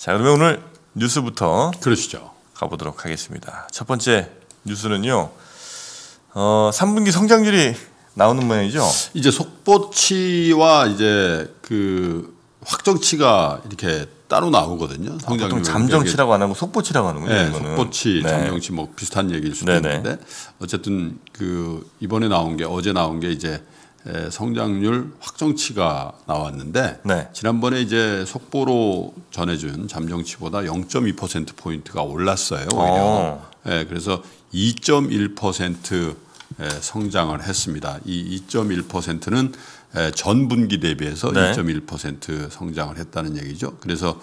자, 그러면 오늘 뉴스부터 그러시죠. 가보도록 하겠습니다. 첫 번째 뉴스는요. 어, 3분기 성장률이 나오는 모양이죠. 이제 속보치와 이제 그 확정치가 이렇게 따로 나오거든요. 아, 성장률 아, 잠정치라고 안 하고 속보치라고 하는군요. 네, 속보치, 네. 잠정치 뭐 비슷한 얘기일 수도 네네. 있는데 어쨌든 그 이번에 나온 게 어제 나온 게 이제 성장률 확정치가 나왔는데 네. 지난번에 이제 속보로 전해준 잠정치보다 0.2% 포인트가 올랐어요. 오히려. 어. 예, 그래서 2.1% 성장을 했습니다. 이 2.1%는 전 분기 대비해서 네. 2.1% 성장을 했다는 얘기죠. 그래서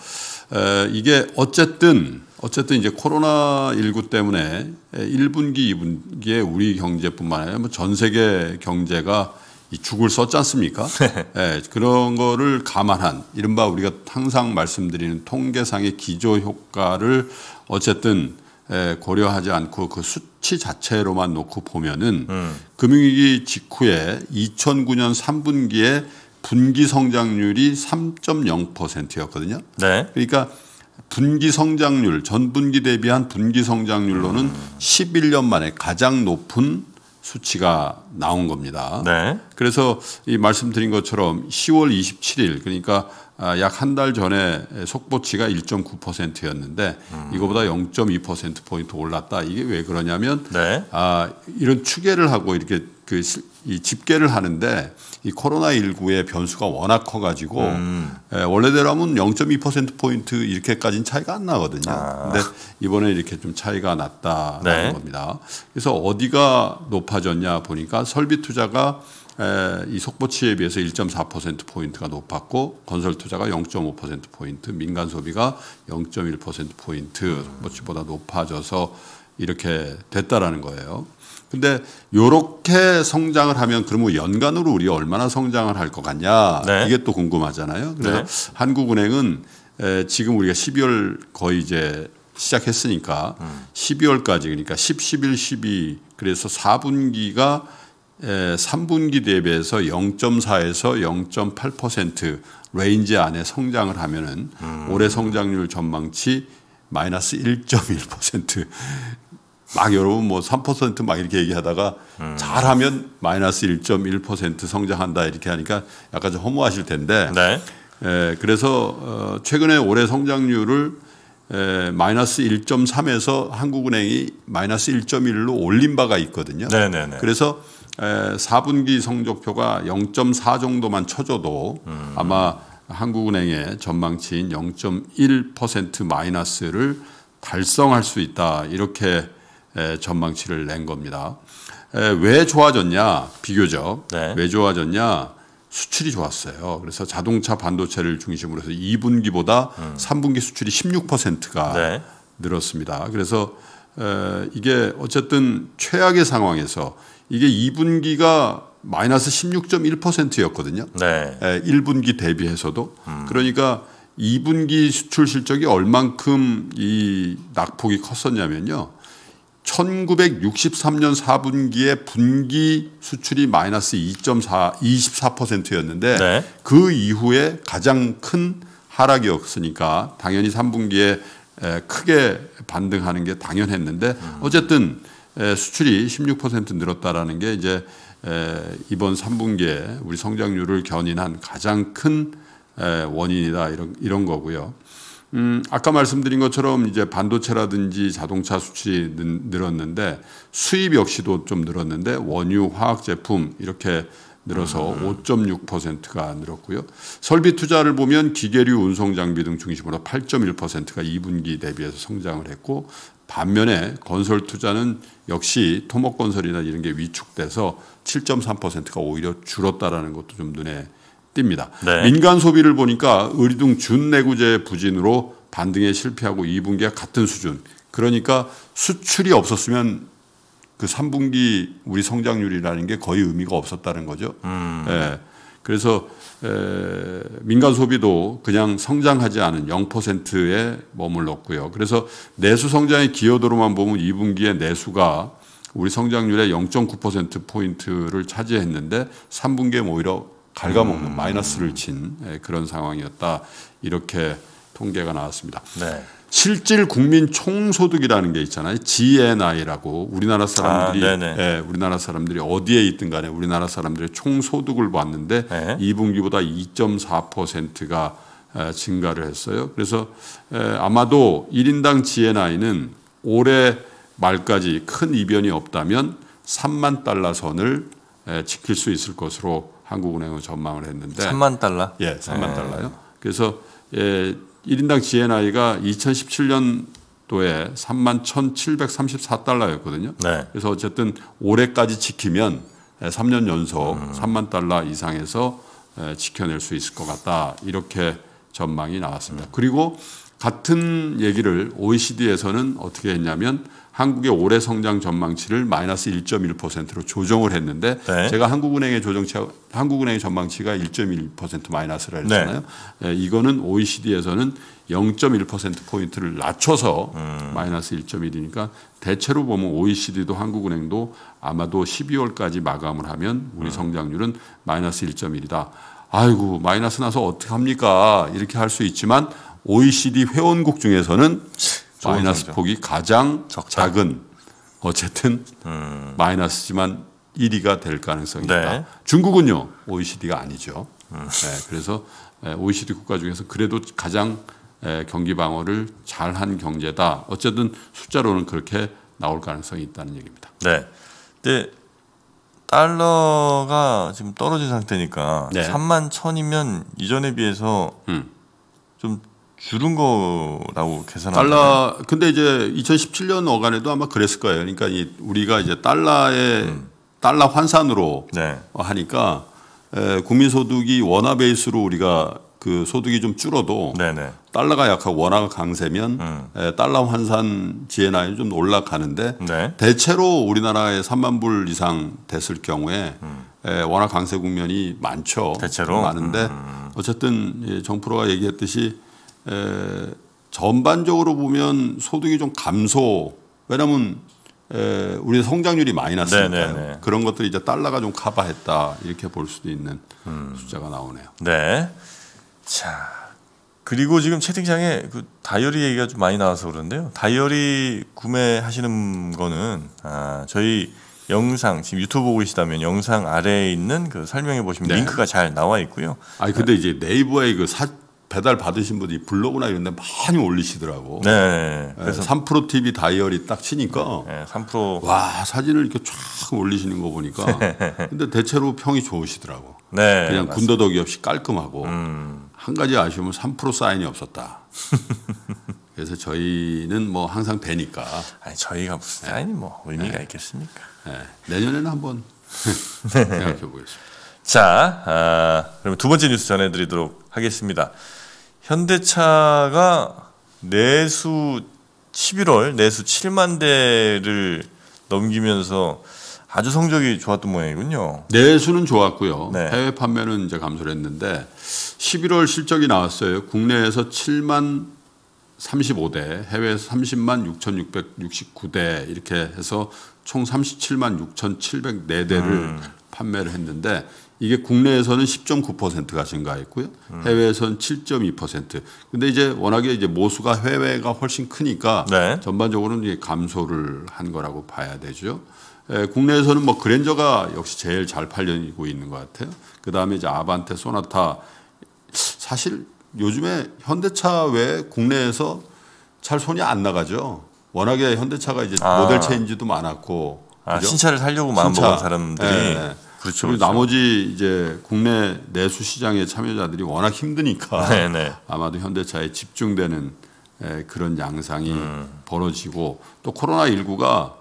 이게 어쨌든 어쨌든 이제 코로나 19 때문에 1분기, 2분기에 우리 경제뿐만 아니라 뭐 전 세계 경제가 이 죽을 썼지 않습니까? 네. 예, 그런 거를 감안한 이른바 우리가 항상 말씀드리는 통계상의 기조 효과를 어쨌든 에, 예, 고려하지 않고 그 수치 자체로만 놓고 보면은 음. 금융위기 직후에 2009년 3분기에 분기 성장률이 3.0%였거든요. 네. 그러니까 분기 성장률 전 분기 대비한 분기 성장률로는 음. 11년 만에 가장 높은 수치가 나온 겁니다. 네. 그래서 이 말씀드린 것처럼 10월 27일 그러니까 아, 약한 달 전에 속보치가 1.9%였는데 음. 이거보다 0.2% 포인트 올랐다. 이게 왜 그러냐면 네. 아, 이런 추계를 하고 이렇게 그이 집계를 하는데 이 코로나 19의 변수가 워낙 커가지고 음. 예, 원래대로면 하0.2% 포인트 이렇게까지는 차이가 안 나거든요. 아. 근데 이번에 이렇게 좀 차이가 났다는 라 네. 겁니다. 그래서 어디가 높아졌냐 보니까 설비 투자가 에, 이 속보치에 비해서 1.4% 포인트가 높았고 건설 투자가 0.5% 포인트, 민간 소비가 0.1% 포인트 음. 속보치보다 높아져서 이렇게 됐다라는 거예요. 근데 요렇게 성장을 하면 그러면 연간으로 우리 얼마나 성장을 할 것 같냐 네. 이게 또 궁금하잖아요. 그래서 네. 한국은행은 에, 지금 우리가 12월 거의 이제 시작했으니까 음. 12월까지 그러니까 10, 11, 12 그래서 4분기가 에, 3분기 대비해서 0.4에서 0.8% 레인지 안에 성장을 하면은 음. 올해 성장률 전망치 마이너스 1.1%막 여러분 뭐 3%막 이렇게 얘기하다가 음. 잘하면 마이너스 1.1% 성장한다 이렇게 하니까 약간 좀 허무하실 텐데 네. 에, 그래서 어, 최근에 올해 성장률을 에, 마이너스 1.3에서 한국은행이 마이너스 1.1로 올린 바가 있거든요. 네네네. 네, 네. 그래서 에, 4분기 성적표가 0.4 정도만 쳐줘도 음. 아마 한국은행의 전망치인 0.1% 마이너스를 달성할 수 있다 이렇게 전망치를 낸 겁니다. 왜 좋아졌냐? 비교적 네. 왜 좋아졌냐? 수출이 좋았어요. 그래서 자동차 반도체를 중심으로 해서 2분기보다 음. 3분기 수출이 16%가 네. 늘었습니다. 그래서 이게 어쨌든 최악의 상황에서 이게 2분기가 마이너스 16.1%였거든요. 네. 1분기 대비해서도 음. 그러니까 2분기 수출 실적이 얼만큼 이 낙폭이 컸었냐면요. 1963년 4분기에 분기 수출이 마이너스 2.4 24%였는데 네. 그 이후에 가장 큰 하락이었으니까 당연히 3분기에 크게 반등하는 게 당연했는데 음. 어쨌든 수출이 16% 늘었다라는 게 이제 이번 3분기에 우리 성장률을 견인한 가장 큰 원인이다 이런 이런 거고요. 음, 아까 말씀드린 것처럼 이제 반도체라든지 자동차 수출이 늘었는데 수입 역시도 좀 늘었는데 원유, 화학 제품 이렇게 늘어서 5.6%가 음. 늘었고요. 설비 투자를 보면 기계류, 운송 장비 등 중심으로 8.1%가 2분기 대비해서 성장을 했고 반면에 건설 투자는 역시 토목 건설이나 이런 게 위축돼서 7.3%가 오히려 줄었다라는 것도 좀 눈에 뜁니다. 네. 민간 소비를 보니까 의리동 준내구제 부진으로 반등에 실패하고 2분기와 같은 수준. 그러니까 수출이 없었으면 그 3분기 우리 성장률이라는 게 거의 의미가 없었다는 거죠. 음. 예. 그래서 에, 민간 소비도 그냥 성장하지 않은 0%에 머물렀고요. 그래서 내수 성장의 기여도로만 보면 2분기에 내수가 우리 성장률의 0.9% 포인트를 차지했는데 3분기에 오히려 갉아먹는 마이너스를 친 예, 그런 상황이었다. 이렇게 통계가 나왔습니다. 네. 실질 국민 총소득이라는 게 있잖아요. GNI라고 우리나라 아, 사람들이 아, 예, 우리나라 사람들이 어디에 있든 간에 우리나라 사람들의 총소득을 봤는데 네. 2분기보다 2.4%가 증가를 했어요. 그래서 아마도 1인당 GNI는 올해 말까지 큰 이변이 없다면 3만 달러 선을 지킬 수 있을 것으로 한국은행은 전망을 했는데 3만 달러? 예, 3만 예. 달러요. 그래서 예, 1인당 GNI가 2017년도에 3만 1,734달러였거든요. 네. 그래서 어쨌든 올해까지 지키면 3년 예, 연속 음. 3만 달러 이상에서 예, 지켜낼 수 있을 것 같다. 이렇게 전망이 나왔습니다. 음. 그리고 같은 얘기를 OECD에서는 어떻게 했냐면 한국의 올해 성장 전망치를 마이너스 1.1%로 조정을 했는데 네. 제가 한국은행의 조정치 한국은행의 전망치가 1.1%마이너스를 했잖아요. 네. 예, 이거는 OECD에서는 0.1% 포인트를 낮춰서 음. 마이너스 1.1이니까 대체로 보면 OECD도 한국은행도 아마도 12월까지 마감을 하면 우리 음. 성장률은 마이너스 1.1이다. 아이고 마이너스 나서 어떻게 합니까? 이렇게 할 수 있지만 OECD 회원국 중에서는 마이너스 성적. 폭이 가장 적다. 작은 어쨌든 음. 마이너스지만 1위가 될 가능성이 네. 있다. 중국은요 OECD가 아니죠. 음. 네, 그래서 OECD 국가 중에서 그래도 가장 경기 방어를 잘한 경제다. 어쨌든 숫자로는 그렇게 나올 가능성이 있다는 얘기입니다. 네. 근데 달러가 지금 떨어진 상태니까 네. 3만 천이면 이전에 비해서 음. 좀 줄은 거라고 계산하는 달러 근데 이제 2017년 어간에도 아마 그랬을 거예요. 그러니까 이 우리가 이제 달러의 음. 달러 환산으로 네. 하니까 에, 국민 소득이 원화 베이스로 우리가 그 소득이 좀 줄어도 네네. 네. 달러가 약하고 원화가 강세면 음. 에, 달러 환산 GNI는 좀 올라가는데 네. 대체로 우리나라에 3만 불 이상 됐을 경우에 음. 에, 원화 강세 국면이 많죠. 대체로 많은데 음. 어쨌든 정 프로가 얘기했듯이 에, 전반적으로 보면 소득이 좀 감소. 왜냐하면 에, 우리 성장률이 많이 났으니까 네, 네, 네. 그런 것들이 이제 달러가 좀 커버했다 이렇게 볼 수도 있는 음. 숫자가 나오네요. 네. 자 그리고 지금 채팅창에 그 다이어리 얘기가 좀 많이 나와서 그런데요. 다이어리 구매하시는 거는 아, 저희 영상 지금 유튜브 보고 계시다면 영상 아래에 있는 그 설명해 보시면 네. 링크가 잘 나와 있고요. 아 근데 이제 네이버에 그 사, 배달 받으신 분이 블로그나 이런 데 많이 올리시더라고. 네. 네 그래서 3프로 TV 다이어리 딱 치니까 네, 3 와, 사진을 이렇게 쫙 올리시는 거 보니까 근데 대체로 평이 좋으시더라고. 네. 그냥 군더더기 없이 깔끔하고 음. 한 가지 아쉬움은 3프로 사인이 없었다. 그래서 저희는 뭐 항상 되니까. 아니, 저희가 무슨 네. 사인이 네. 뭐 의미가 있겠습니까? 내년에는 한번 생각해 보겠습니다. 자, 아, 그러면 두 번째 뉴스 전해드리도록 하겠습니다. 현대차가 내수 11월 내수 7만 대를 넘기면서 아주 성적이 좋았던 모양이군요. 내수는 좋았고요. 네. 해외 판매는 이제 감소를 했는데 11월 실적이 나왔어요. 국내에서 7만 35대, 해외에서 30만 6,669대 이렇게 해서 총 37만 6,704대를 음. 판매를 했는데 이게 국내에서는 10.9%가 증가했고요. 음. 해외에서는 7.2%. 근데 이제 워낙에 이제 모수가 해외가 훨씬 크니까 네. 전반적으로는 이제 감소를 한 거라고 봐야 되죠. 에, 국내에서는 뭐 그랜저가 역시 제일 잘 팔리고 있는 것 같아요. 그 다음에 이제 아반떼, 소나타. 사실 요즘에 현대차 외 국내에서 잘 손이 안 나가죠. 워낙에 현대차가 이제 아. 모델 체인지도 많았고. 아, 신차를 살려고 마음 먹은 사람들이. 네. 그렇죠. 그리고 그렇죠. 나머지 이제 국내 내수 시장의 참여자들이 워낙 힘드니까 네네. 네. 아마도 현대차에 집중되는 그런 양상이 음. 벌어지고 또 코로나 19가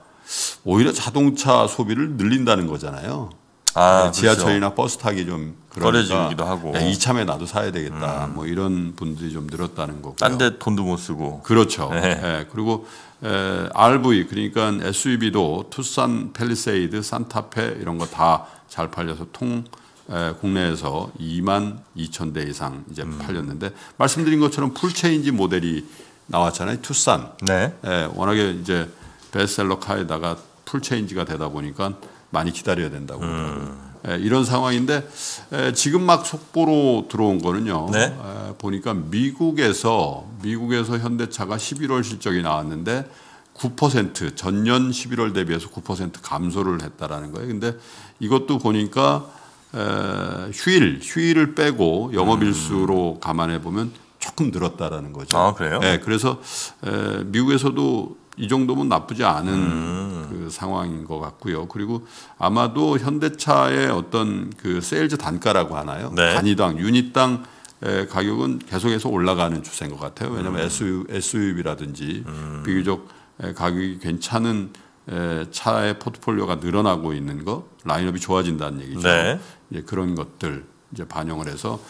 오히려 자동차 소비를 늘린다는 거잖아요. 아, 네, 그렇죠. 지하철이나 버스 타기 좀 꺼려지기도 그러니까 하고 야, 네, 이참에 나도 사야 되겠다 음. 뭐 이런 분들이 좀 늘었다는 거고요. 딴데 돈도 못 쓰고 그렇죠. 네. 네. 그리고 에, RV 그러니까 SUV도 투싼, 펠리세이드, 산타페 이런 거 다 잘 팔려서 통 에, 국내에서 2만 2천 대 이상 이제 음. 팔렸는데 말씀드린 것처럼 풀체인지 모델이 나왔잖아요. 투싼. 네. 에, 워낙에 이제 베스트셀러 카에다가 풀체인지가 되다 보니까 많이 기다려야 된다고 음. 예, 이런 상황인데 예, 지금 막 속보로 들어온 거는요. 네? 예, 보니까 미국에서 미국에서 현대차가 11월 실적이 나왔는데 9% 전년 11월 대비해서 9% 감소를 했다라는 거예요. 근데 이것도 보니까 에, 예, 휴일 휴일을 빼고 영업일수로 음. 감안해 보면 조금 늘었다라는 거죠. 아 그래요? 예, 그래서 에, 예, 미국에서도 이 정도면 나쁘지 않은 음. 그 상황인 것 같고요. 그리고 아마도 현대차의 어떤 그 세일즈 단가라고 하나요? 네. 단위당 유닛당 가격은 계속해서 올라가는 추세인 것 같아요. 왜냐하면 음. SUV라든지 음. 비교적 가격이 괜찮은 차의 포트폴리오가 늘어나고 있는 거 라인업이 좋아진다는 얘기죠. 네. 이제 그런 것들 이제 반영을 해서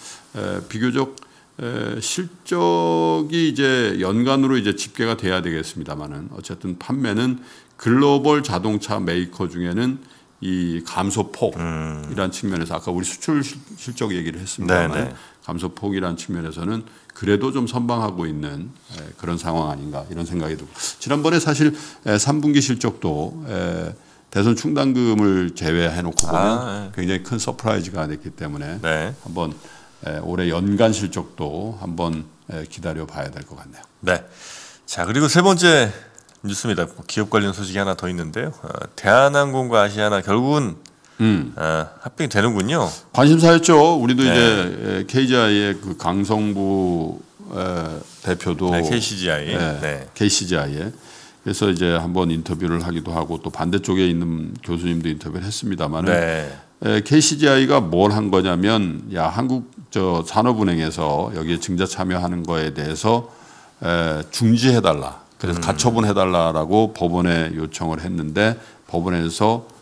비교적 에, 실적이 이제 연간으로 이제 집계가 돼야 되겠습니다만은 어쨌든 판매는 글로벌 자동차 메이커 중에는 이 감소폭이란 음. 측면에서 아까 우리 수출 실적 얘기를 했습니다만 네, 네. 감소폭이란 측면에서는 그래도 좀 선방하고 있는 에, 그런 상황 아닌가 이런 생각이 들고 지난번에 사실 에, 3분기 실적도 에, 대선 충당금을 제외해 놓고 아, 보면 아, 네. 굉장히 큰 서프라이즈가 됐기 때문에 네. 한번 예, 올해 연간 실적도 한번 예, 기다려 봐야 될 것 같네요. 네. 자, 그리고 세 번째 뉴스입니다. 기업 관련 소식이 하나 더 있는데요. 어, 대한항공과 아시아나 결국은 음. 어, 아, 합병 되는군요. 관심사였죠. 우리도 네. 이제 KGI의 예, 그 강성부 대표도 네, KCGI, 네, 네. KCGI에 그래서 이제 한번 인터뷰를 하기도 하고 또 반대쪽에 있는 교수님도 인터뷰를 했습니다만은 네. KCGI가 뭘 한 거냐면 야 한국 저 산업은행에서 여기에 증자 참여하는 거에 대해서 에, 중지해달라. 그래서 음. 가처분해달라라고 법원에 요청을 했는데 법원에서 에,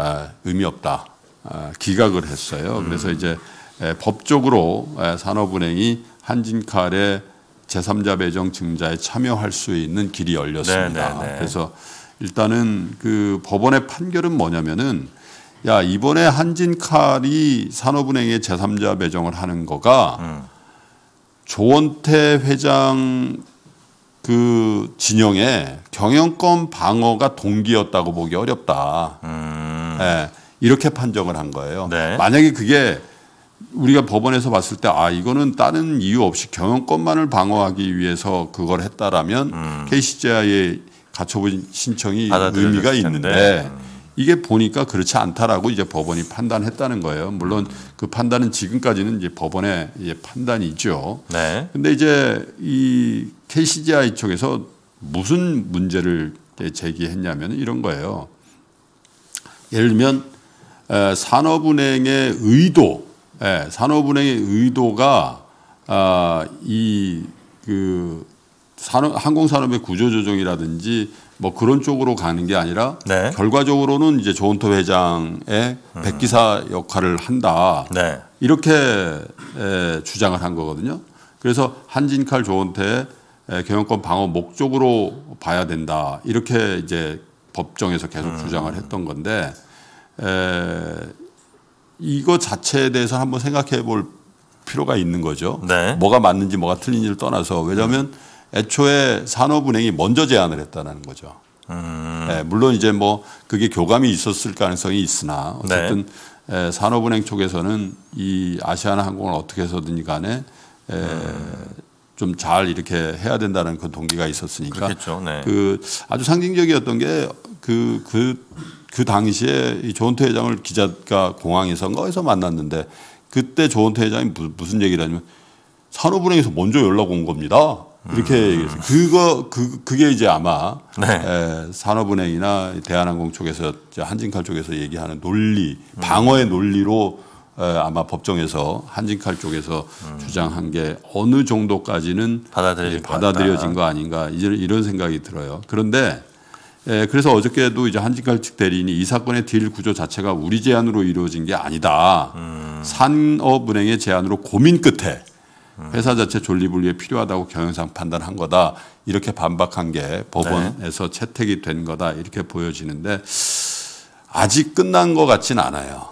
아, 의미 없다 에, 아, 기각을 했어요. 음. 그래서 이제 에, 법적으로 에, 산업은행이 한진칼의 제3자 배정 증자에 참여할 수 있는 길이 열렸습니다. 네네네. 네, 네. 그래서 일단은 그 법원의 판결은 뭐냐면은 야 이번에 한진칼이 산업은행에 제3자 배정을 하는 거가 음. 조원태 회장 그 진영의 경영권 방어가 동기였다고 보기 어렵다. 음. 네, 이렇게 판정을 한 거예요. 네. 만약에 그게 우리가 법원에서 봤을 때 아 이거는 다른 이유 없이 경영권만을 방어하기 위해서 그걸 했다라면 음. KCJ의 가처분 신청이 의미가 있는데 음. 이게 보니까 그렇지 않다라고 이제 법원이 판단했다는 거예요. 물론 그 판단은 지금까지는 이제 법원의 이제 판단이죠. 네. 근데 이제 이 KCGI 쪽에서 무슨 문제를 제기했냐면 이런 거예요. 예를 들면 산업은행의 의도, 산업은행의 의도가 아, 이그 산업 항공산업의 구조조정이라든지 뭐 그런 쪽으로 가는 게 아니라 네. 결과적으로는 이제 조은토 회장의 음. 백기사 역할을 한다 네. 이렇게 에, 주장을 한 거거든요. 그래서 한진칼 조은태의 경영권 방어 목적으로 봐야 된다 이렇게 이제 법정에서 계속 음. 주장을 했던 건데 에, 이거 자체에 대해서 한번 생각해 볼 필요가 있는 거죠. 네. 뭐가 맞는지 뭐가 틀린지를 떠나서 왜냐하면 음. 애초에 산업은행이 먼저 제안을 했다는 거죠. 음. 네, 물론 이제 뭐 그게 교감이 있었을 가능성이 있으나 네. 어쨌든 네. 예, 에, 산업은행 쪽에서는 이 아시아나 항공을 어떻게 해서든 간에 에, 예, 음. 좀잘 이렇게 해야 된다는 그 동기가 있었으니까 그렇겠죠, 네. 그 아주 상징적이었던 게 그 그그 그, 그 당시에 이 조은태 회장을 기자가 공항에서 거기서 만났는데 그때 조은태 회장이 무슨 얘기를 하냐면 산업은행에서 먼저 연락 온 겁니다. 이렇게 음. 얘기했어요. 그거 그 그게 이제 아마 네. 에, 예, 산업은행이나 대한항공 쪽에서 한진칼 쪽에서 얘기하는 논리 방어의 논리로 에, 예, 아마 법정에서 한진칼 쪽에서 음. 주장한 게 어느 정도까지는 받아들여진, 받아들여진 거 아닌가 이제 이런 생각이 들어요. 그런데 에, 예, 그래서 어저께도 이제 한진칼 측 대리인이 이 사건의 딜 구조 자체가 우리 제안으로 이루어진 게 아니다. 음. 산업은행의 제안으로 고민 끝에 회사 자체 존리을 위해 필요하다고 경영상 판단한 거다. 이렇게 반박한 게 법원에서 네. 채택이 된 거다. 이렇게 보여지는데 아직 끝난 것 같진 않아요.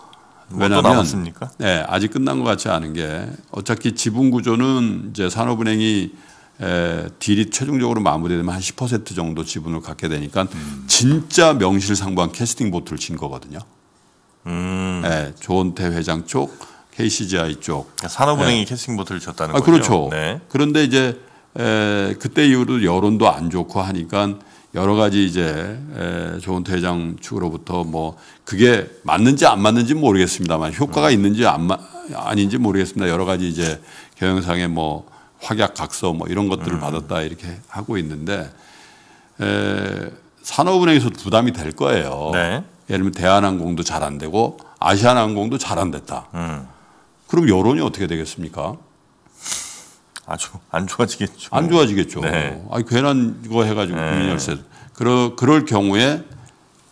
뭐 왜냐하면 네, 아직 끝난 것 같지 않은 게 어차피 지분 구조는 이제 산업은행이 에, 딜이 최종적으로 마무리되면 한 10% 정도 지분을 갖게 되니까 음. 진짜 명실상부한 캐스팅 보트를 친 거거든요. 음. 예, 조은태 회장 쪽 KCGI 쪽 그러니까 산업은행이 네. 캐싱보트를 쳤다는 아, 거죠. 그렇죠. 네. 그런데 이제 에, 그때 이후로 여론도 안 좋고 하니까 여러 가지 이제 에, 조은대장 측으로부터 뭐 그게 맞는지 안 맞는지 모르겠습니다만 효과가 음. 있는지 안 마, 아닌지 모르겠습니다. 여러 가지 이제 경영상의 뭐 확약각서 뭐 이런 것들을 음. 받았다 이렇게 하고 있는데 에, 산업은행에서 부담이 될 거예요. 네. 예를 들면 대한항공도 잘 안 되고 아시아나항공도 잘 안 됐다. 음. 그럼 여론이 어떻게 되겠습니까? 아주 안 좋아지겠죠. 안 좋아지겠죠. 네. 아니 괜한 거 해가지고 네. 국민 열세. 그러 그럴 경우에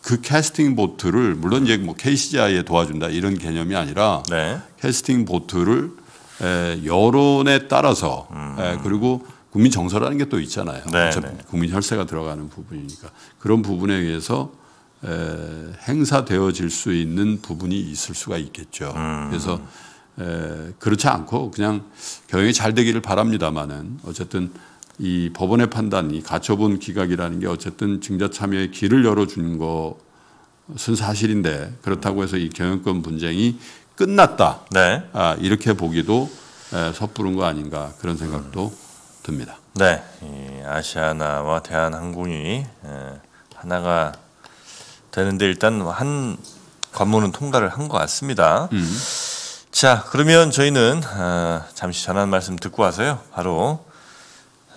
그 캐스팅 보트를 물론 이제 뭐 KCI에 도와준다 이런 개념이 아니라 네. 캐스팅 보트를 에, 여론에 따라서 음. 에, 그리고 국민 정서라는 게 또 있잖아요. 네, 네. 국민 혈세가 들어가는 부분이니까 그런 부분에 의해서 에, 행사되어질 수 있는 부분이 있을 수가 있겠죠. 음. 그래서 그렇지 않고 그냥 경영이 잘 되기를 바랍니다만은 어쨌든 이 법원의 판단이 가처분 기각이라는 게 어쨌든 증자 참여의 길을 열어준 것은 사실인데 그렇다고 해서 이 경영권 분쟁이 끝났다. 네. 아, 이렇게 보기도 섣부른 거 아닌가 그런 생각도 음. 듭니다. 네. 아시아나와 대한항공이 하나가 되는데 일단 한 관문은 통과를 한 것 같습니다. 음. 자, 그러면 저희는 아, 잠시 전한 말씀 듣고 와서요. 바로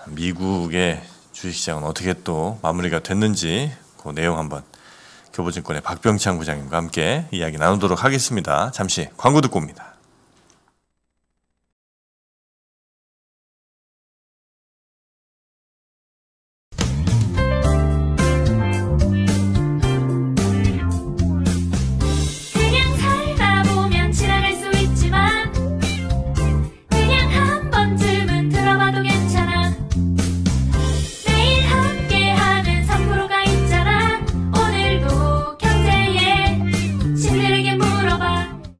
미국의 주식시장은 어떻게 또 마무리가 됐는지 그 내용 한번 교보증권의 박병창 부장님과 함께 이야기 나누도록 하겠습니다. 잠시 광고 듣고 옵니다.